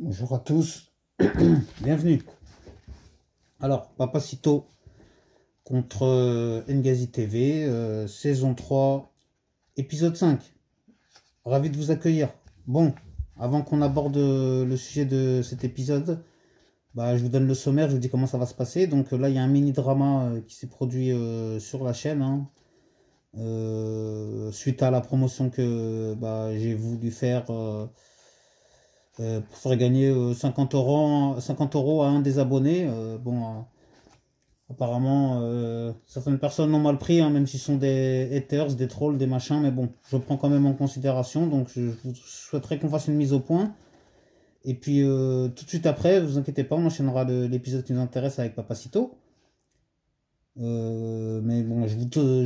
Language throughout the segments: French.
Bonjour à tous, bienvenue. Alors, Papacito contre euh, Ngazi TV, euh, saison 3, épisode 5. Ravi de vous accueillir. Bon, avant qu'on aborde euh, le sujet de cet épisode, bah, je vous donne le sommaire, je vous dis comment ça va se passer. Donc là, il y a un mini-drama qui s'est produit sur la chaîne. Hein. suite à la promotion que bah, j'ai voulu faire vous euh, pour gagner 50 euh, euros, à un des abonnés. Euh, bon, apparemment, certaines personnes l'ont mal pris, hein, même s'ils sont des haters, des trolls, des machins. Mais bon, je prends quand même en considération. Donc, je, vous souhaiterais qu'on fasse une mise au point. Et puis, tout de suite après, vous inquiétez pas, on enchaînera l'épisode qui nous intéresse avec Papacito. mais bon, je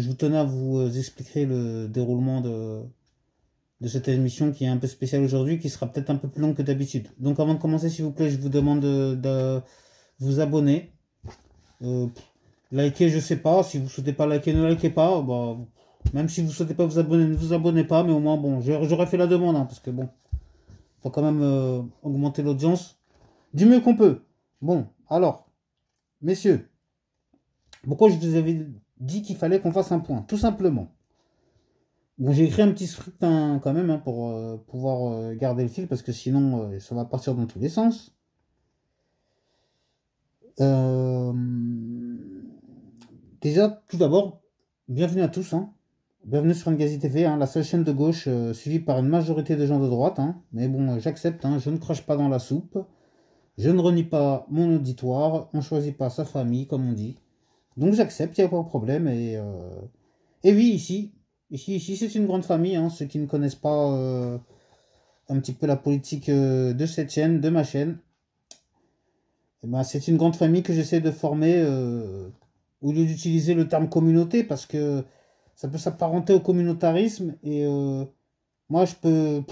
je vous tenais à vous expliquer le déroulement de, de cette émission qui est un peu spéciale aujourd'hui, qui sera peut-être un peu plus longue que d'habitude. Donc avant de commencer, s'il vous plaît, je vous demande de, vous abonner. Euh, liker, je sais pas. Si vous souhaitez pas liker, ne likez pas. Bah, même si vous souhaitez pas vous abonner, ne vous abonnez pas. Mais au moins, bon, j'aurais fait la demande, hein, parce que bon, faut quand même euh, augmenter l'audience du mieux qu'on peut. Bon, alors, messieurs, pourquoi je vous avais dit qu'il fallait qu'on fasse un point Tout simplement j'ai écrit un petit script hein, quand même hein, pour euh, pouvoir euh, garder le fil parce que sinon euh, ça va partir dans tous les sens. Déjà, tout d'abord, bienvenue à tous. Hein. Bienvenue sur Ngazi TV, la seule chaîne de gauche suivie par une majorité de gens de droite. Mais bon, j'accepte, je ne crache pas dans la soupe. Je ne renie pas mon auditoire, on ne choisit pas sa famille, comme on dit. Donc j'accepte, il n'y a pas de problème. Et, et oui, ici, Ici, ici c'est une grande famille. Hein, ceux qui ne connaissent pas euh, un petit peu la politique euh, de cette chaîne, de ma chaîne, eh ben, c'est une grande famille que j'essaie de former euh, au lieu d'utiliser le terme communauté parce que ça peut s'apparenter au communautarisme. Et moi, je peux.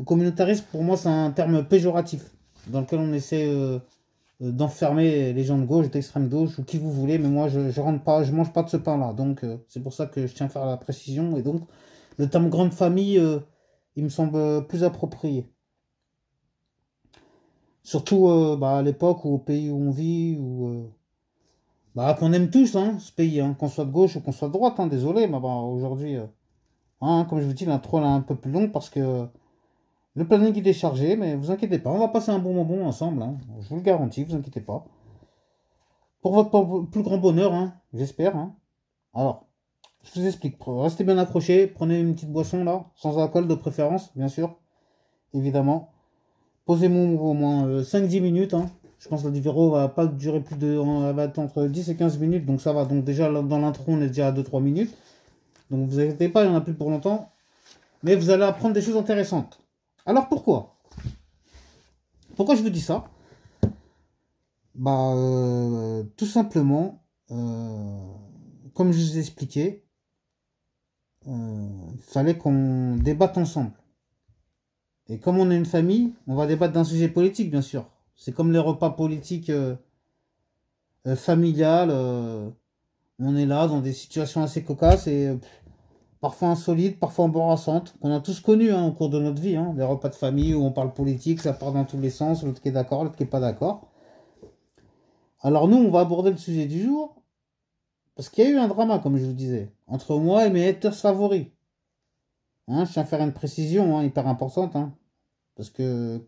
le communautarisme, pour moi, c'est un terme péjoratif dans lequel on essaie euh, d'enfermer les gens de gauche, d'extrême gauche ou qui vous voulez, mais moi je, je rentre pas, je mange pas de ce pain-là, donc euh, c'est pour ça que je tiens à faire la précision et donc le terme grande famille, euh, il me semble plus approprié. Surtout bah, à l'époque ou au pays où on vit, ou bah, qu'on aime tous hein, ce pays, hein, qu'on soit de gauche ou qu'on soit de droite, hein, désolé, mais bah, aujourd'hui, hein, comme je vous dis, l'intro est un peu plus long parce que le planning il est chargé, mais vous inquiétez pas, on va passer un bon moment ensemble. Hein. Je vous le garantis, vous inquiétez pas. Pour votre plus grand bonheur, hein, j'espère. Hein. Alors, je vous explique. Restez bien accrochés, prenez une petite boisson là, sans alcool de préférence, bien sûr. Évidemment. Posez-moi au moins 5-10 euh, minutes. Je pense que la ne va pas durer plus de. va être entre 10 et 15 minutes, donc ça va. Donc déjà dans l'intro, on est déjà à 2-3 minutes. Donc vous inquiétez pas, il n'y en a plus pour longtemps. Mais vous allez apprendre des choses intéressantes. Alors pourquoi Pourquoi je vous dis ça Bah, euh, tout simplement, euh, comme je vous ai expliqué, euh, il fallait qu'on débatte ensemble. Et comme on est une famille, on va débattre d'un sujet politique, bien sûr. C'est comme les repas politiques familiales. on est là dans des situations assez cocasses et parfois insolites, parfois embarrassantes, qu'on a tous connu, hein, au cours de notre vie. Hein. des repas de famille où on parle politique, ça part dans tous les sens, l'autre qui est d'accord, l'autre qui n'est pas d'accord. Alors nous, on va aborder le sujet du jour, parce qu'il y a eu un drama, comme je vous disais, entre moi et mes haters favoris. Hein, je tiens à faire une précision hyper importante, parce que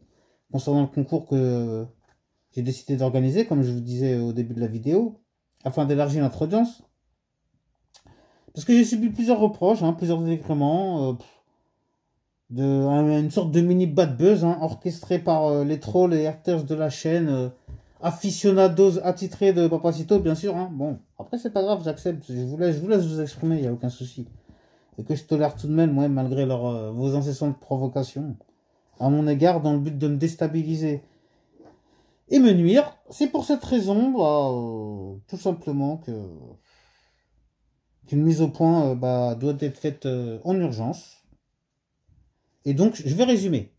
concernant le concours que j'ai décidé d'organiser, comme je vous disais au début de la vidéo, afin d'élargir notre audience, parce que j'ai subi plusieurs reproches, hein, plusieurs décrements euh, de, une sorte de mini bad buzz hein, orchestré par euh, les trolls et acteurs de la chaîne, euh, aficionados attitrés de Papacito, bien sûr. Hein. Bon, après c'est pas grave, j'accepte, je vous laisse, vous exprimer, il n'y a aucun souci. Et que je tolère tout de même, moi, malgré leur, vos incessantes provocations, à mon égard, dans le but de me déstabiliser et me nuire. C'est pour cette raison, bah, tout simplement que une mise au point euh, bah, doit être faite euh, en urgence. Et donc, je vais résumer.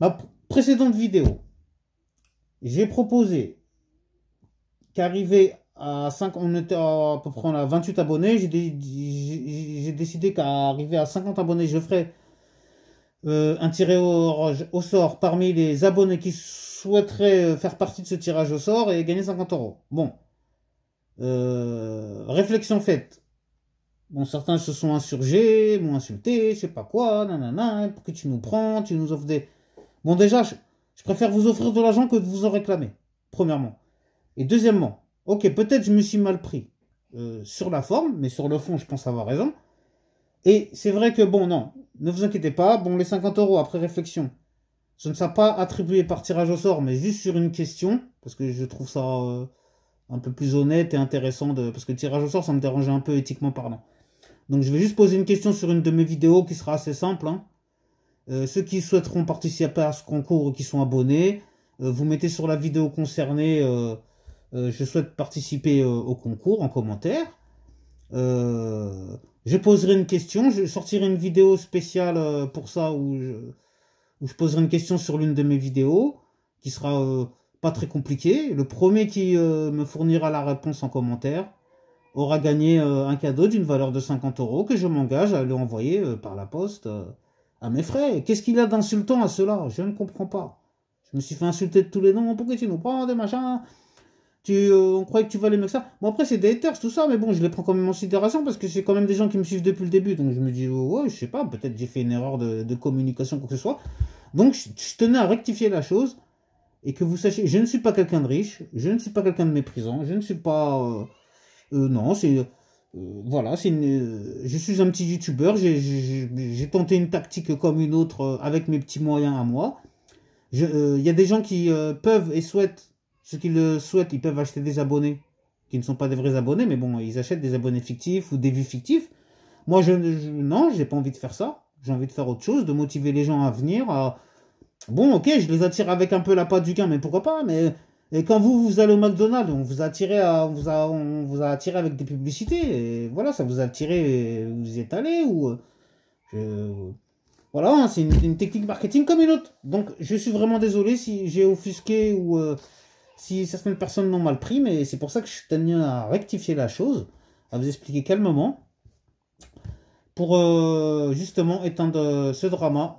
Ma précédente vidéo, j'ai proposé qu'arriver à 5, on était à, peu près à 28 abonnés, j'ai décidé qu'à arriver à 50 abonnés, je ferai euh, un tirage au, sort parmi les abonnés qui souhaiteraient faire partie de ce tirage au sort et gagner 50 euros. Bon, réflexion faite. Bon, certains se sont insurgés, m'ont insulté, je sais pas quoi, nanana, pour que tu nous prends, tu nous offres des... Bon, déjà, je, préfère vous offrir de l'argent que de vous en réclamer, premièrement. Et deuxièmement, ok, peut-être je me suis mal pris euh, sur la forme, mais sur le fond, je pense avoir raison. Et c'est vrai que, bon, non, ne vous inquiétez pas, bon, les 50 euros, après réflexion, je ne sais pas attribuer par tirage au sort, mais juste sur une question, parce que je trouve ça euh, un peu plus honnête et intéressant, de... parce que tirage au sort, ça me dérangeait un peu éthiquement parlant. Donc je vais juste poser une question sur une de mes vidéos qui sera assez simple. Hein. Euh, ceux qui souhaiteront participer à ce concours ou qui sont abonnés, euh, vous mettez sur la vidéo concernée euh, je souhaite participer au concours en commentaire. je poserai une question, je sortirai une vidéo spéciale pour ça où je, où je, poserai une question sur l'une de mes vidéos qui sera pas très compliquée. Le premier qui me fournira la réponse en commentaire aura gagné euh, un cadeau d'une valeur de 50 euros que je m'engage à lui envoyer euh, par la poste euh, à mes frais. Qu'est-ce qu'il a d'insultant à cela Je ne comprends pas. Je me suis fait insulter de tous les noms. Pourquoi tu nous prends des machins tu, on croyait que tu valais mieux que ça. Bon, après, c'est des haters, tout ça, mais bon, je les prends quand même en considération parce que c'est quand même des gens qui me suivent depuis le début. Donc, je me dis, oh, ouais, je sais pas, peut-être j'ai fait une erreur de, communication, quoi que ce soit. Donc, je, tenais à rectifier la chose et que vous sachiez, je ne suis pas quelqu'un de riche, je ne suis pas quelqu'un de méprisant, je ne suis pas. Euh, non, c'est. Euh, voilà, c'est euh, je suis un petit youtubeur, j'ai, tenté une tactique comme une autre avec mes petits moyens à moi. Il y a des gens qui peuvent et souhaitent, ceux qui le souhaitent, ils peuvent acheter des abonnés qui ne sont pas des vrais abonnés, mais bon, ils achètent des abonnés fictifs ou des vues fictives. Moi, je, je non, j'ai pas envie de faire ça. J'ai envie de faire autre chose, de motiver les gens à venir. À... Bon, ok, je les attire avec un peu la patte du gain, mais pourquoi pas Mais et quand vous, vous allez au McDonald's, on vous a attiré, vous on vous a avec des publicités. Et voilà, ça vous a attiré, vous y êtes allé ou. Euh, voilà, hein, c'est une, technique marketing comme une autre. Donc, je suis vraiment désolé si j'ai offusqué ou euh, si certaines personnes m'ont mal pris, mais c'est pour ça que je tenais à rectifier la chose, à vous expliquer calmement, pour euh, justement éteindre ce drama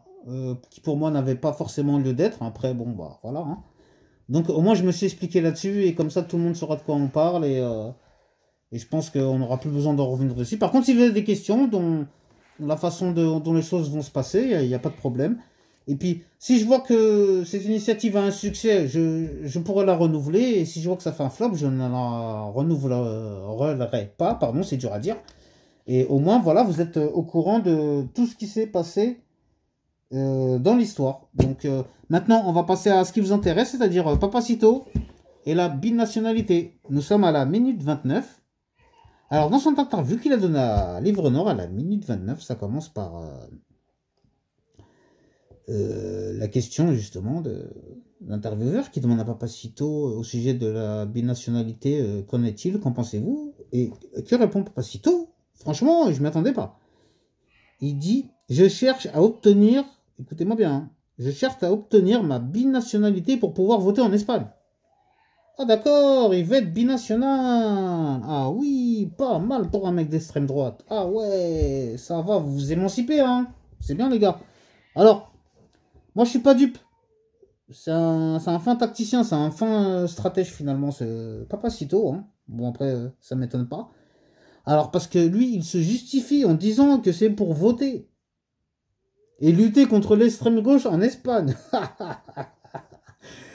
qui pour moi n'avait pas forcément lieu d'être. Après, bon, bah voilà. Hein. Donc au moins je me suis expliqué là-dessus et comme ça tout le monde saura de quoi on parle et, euh, je pense qu'on n'aura plus besoin d'en revenir dessus. Par contre si vous avez des questions dont la façon dont les choses vont se passer, il n'y a, pas de problème. Et puis si je vois que cette initiative a un succès, je, pourrais la renouveler et si je vois que ça fait un flop, je ne la renouvelerai pas, pardon c'est dur à dire. Et au moins voilà vous êtes au courant de tout ce qui s'est passé euh, dans l'histoire. Donc euh, maintenant, on va passer à ce qui vous intéresse, c'est-à-dire euh, Papacito et la binationalité. Nous sommes à la minute 29. Alors dans son interview qu'il a donné à Livre Nord à la minute 29, ça commence par la question justement de l'intervieweur qui demande à Papacito au sujet de la binationalité qu'en est-il, qu'en pensez-vous Et que répond Papacito Franchement, je ne m'y pas. Il dit, je cherche à obtenir écoutez-moi bien, hein. je cherche à obtenir ma binationalité pour pouvoir voter en Espagne. Ah d'accord, il veut être binational. Ah oui, pas mal pour un mec d'extrême droite. Ah ouais, ça va vous, émanciper, hein. C'est bien les gars. Alors, moi je suis pas dupe. C'est un, fin tacticien, c'est un fin euh, stratège finalement, ce euh, pas Papacito. Hein. Bon après, ça euh, ça m'étonne pas. Alors parce que lui, il se justifie en disant que c'est pour voter et lutter contre l'extrême gauche en Espagne.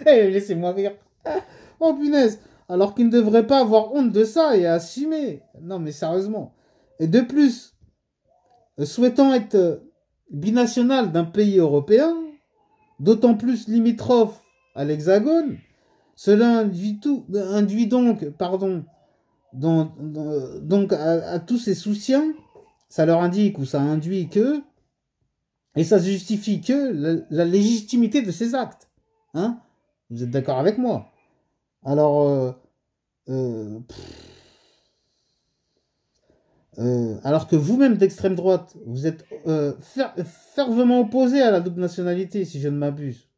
Eh laissez-moi rire. Oh punaise, alors qu'il ne devrait pas avoir honte de ça et assumer. Non mais sérieusement. Et de plus, euh, souhaitant être euh, binational d'un pays européen, d'autant plus limitrophe à l'Hexagone, cela induit, donc, pardon, euh, donc à, tous ces soutiens, ça leur indique ou ça induit que et ça justifie que la, légitimité de ses actes. Hein Vous êtes d'accord avec moi Alors, euh, euh, euh, alors que vous-même d'extrême droite, vous êtes fervement opposé à la double nationalité, si je ne m'abuse.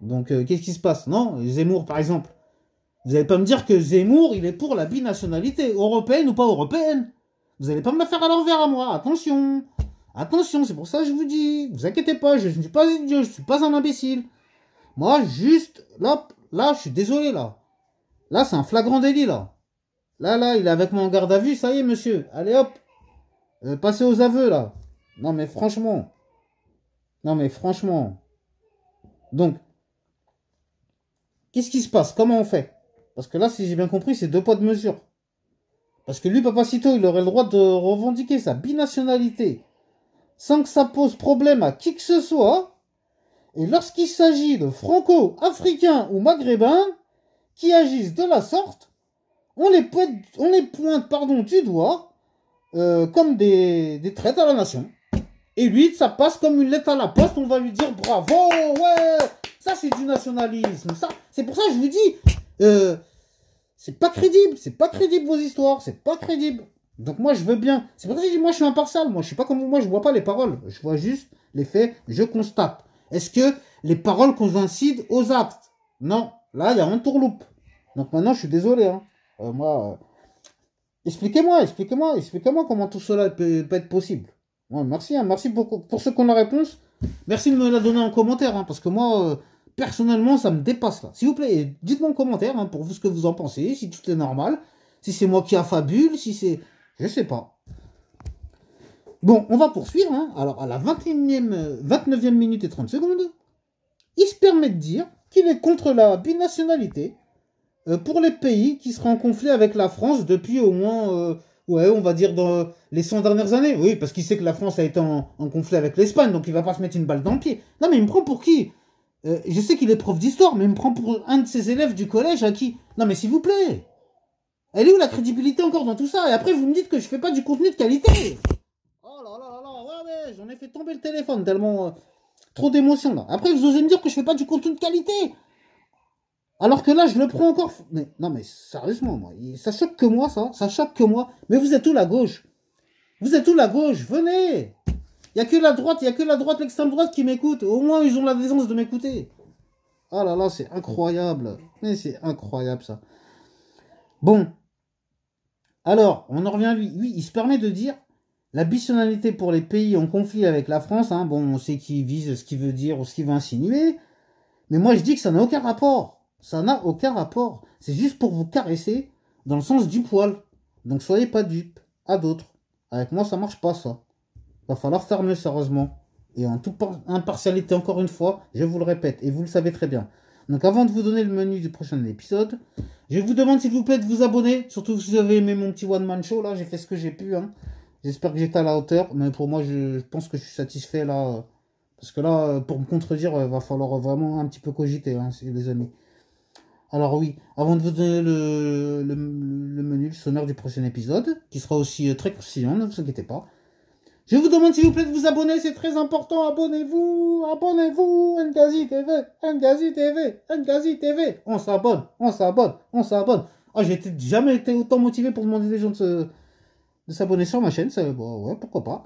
Donc, qu'est-ce qui se passe Non, Zemmour, par exemple. Vous n'allez pas me dire que Zemmour, il est pour la binationalité, européenne ou pas européenne. Vous n'allez pas me la faire à l'envers à moi, attention. Attention, c'est pour ça que je vous dis, vous inquiétez pas, je ne suis pas idiot, je ne suis pas un imbécile. Moi, juste, là, là, je suis désolé, là. Là, c'est un flagrant délit, là. Là, là, il est avec moi en garde à vue, ça y est, monsieur. Allez, hop. Euh, passez aux aveux, là. Non, mais franchement. Non, mais franchement. Donc, qu'est-ce qui se passe Comment on fait Parce que là, si j'ai bien compris, c'est deux poids de mesure. Parce que lui, Papacito, il aurait le droit de revendiquer sa binationalité sans que ça pose problème à qui que ce soit. Et lorsqu'il s'agit de franco-africains ou maghrébins qui agissent de la sorte, on les pointe, on pointe pardon, du doigt euh, comme des, traites à la nation. Et lui, ça passe comme une lettre à la poste, on va lui dire bravo, ouais, ça c'est du nationalisme, ça. C'est pour ça que je vous dis, euh, c'est pas crédible, c'est pas crédible vos histoires, c'est pas crédible. Donc moi je veux bien. C'est pour ça que je dis moi je suis impartial. Moi je suis pas comme moi je vois pas les paroles. Je vois juste les faits. Je constate. Est-ce que les paroles coïncident aux actes Non. Là il y a un tourloupe. Donc maintenant je suis désolé. Hein. Euh, moi, euh, expliquez-moi, expliquez-moi, expliquez-moi comment tout cela peut, être possible. merci, hein. merci pour, pour ceux qui ont la réponse. Merci de me la donner en commentaire, hein, parce que moi, euh, personnellement, ça me dépasse là. S'il vous plaît, dites-moi en commentaire pour ce que vous en pensez, si tout est normal, si c'est moi qui affabule, si c'est je sais pas. Bon, on va poursuivre. Hein. Alors, à la 21e, 29e euh, minute et 30 secondes, il se permet de dire qu'il est contre la binationalité euh, pour les pays qui seraient en conflit avec la France depuis au moins, euh, ouais, on va dire dans les 100 dernières années. Oui, parce qu'il sait que la France a été en, conflit avec l'Espagne, donc il va pas se mettre une balle dans le pied. Non, mais il me prend pour qui Je sais qu'il est prof d'histoire, mais il me prend pour un de ses élèves du collège à qui Non, mais s'il vous plaît elle est où la crédibilité encore dans tout ça Et après, vous me dites que je fais pas du contenu de qualité Oh là là là là, ouais, j'en ai fait tomber le téléphone tellement. Euh, trop d'émotion, là. Après, vous osez me dire que je fais pas du contenu de qualité alors que là, je le prends encore. Mais non, mais sérieusement, moi, ça choque que moi, ça. Ça choque que moi. Mais vous êtes où la gauche Vous êtes où la gauche Venez Il y a que la droite, il y a que la droite, l'extrême droite qui m'écoute. Au moins, ils ont la décence de m'écouter. Oh là là, c'est incroyable. Mais c'est incroyable ça. Bon. Alors, on en revient à lui. Oui, il se permet de dire la pour les pays en conflit avec la France. Hein, bon, on sait qui vise ce qu'il veut dire ou ce qu'il veut insinuer. Mais moi, je dis que ça n'a aucun rapport. Ça n'a aucun rapport. C'est juste pour vous caresser dans le sens du poil. Donc soyez pas dupes. À d'autres. Avec moi, ça marche pas, ça. Va falloir faire mieux, sérieusement. Et en toute impartialité, encore une fois, je vous le répète, et vous le savez très bien. Donc avant de vous donner le menu du prochain épisode, je vous demande s'il vous plaît de vous abonner, surtout si vous avez aimé mon petit one-man show, là, j'ai fait ce que j'ai pu, hein. J'espère que j'étais à la hauteur, mais pour moi, je, pense que je suis satisfait, là, parce que là, pour me contredire, il euh, va falloir vraiment un petit peu cogiter, hein, les amis. Alors oui, avant de vous donner le, menu, le du prochain épisode, qui sera aussi euh, très croustillant, ne vous inquiétez pas. Je vous demande s'il vous plaît de vous abonner, c'est très important. Abonnez-vous, abonnez-vous. Ngazi TV, Ngazi TV, Ngazi TV. On s'abonne, on s'abonne, on s'abonne. Ah, j'ai jamais été autant motivé pour demander des gens de s'abonner sur ma chaîne, ça, bon, ouais, pourquoi pas.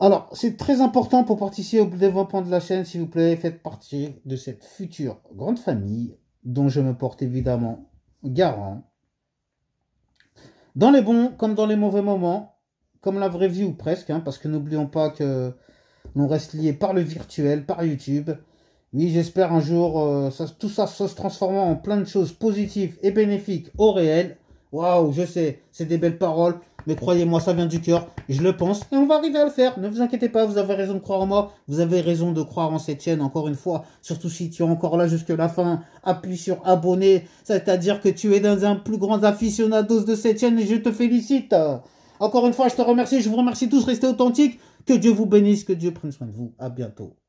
Alors, c'est très important pour participer au développement de la chaîne, s'il vous plaît, faites partie de cette future grande famille dont je me porte évidemment garant. Dans les bons comme dans les mauvais moments, comme la vraie vie ou presque, hein, parce que n'oublions pas que l'on reste lié par le virtuel, par YouTube. Oui, j'espère un jour euh, tout ça, se transformera en plein de choses positives et bénéfiques au réel. Waouh, je sais, c'est des belles paroles, mais croyez-moi, ça vient du cœur, je le pense, et on va arriver à le faire. Ne vous inquiétez pas, vous avez raison de croire en moi, vous avez raison de croire en cette chaîne, encore une fois, surtout si tu es encore là jusque la fin, appuie sur abonner, c'est-à-dire que tu es dans un plus grand aficionados de cette chaîne, et je te félicite. Encore une fois, je te remercie, je vous remercie tous, restez authentiques. Que Dieu vous bénisse, que Dieu prenne soin de vous. À bientôt.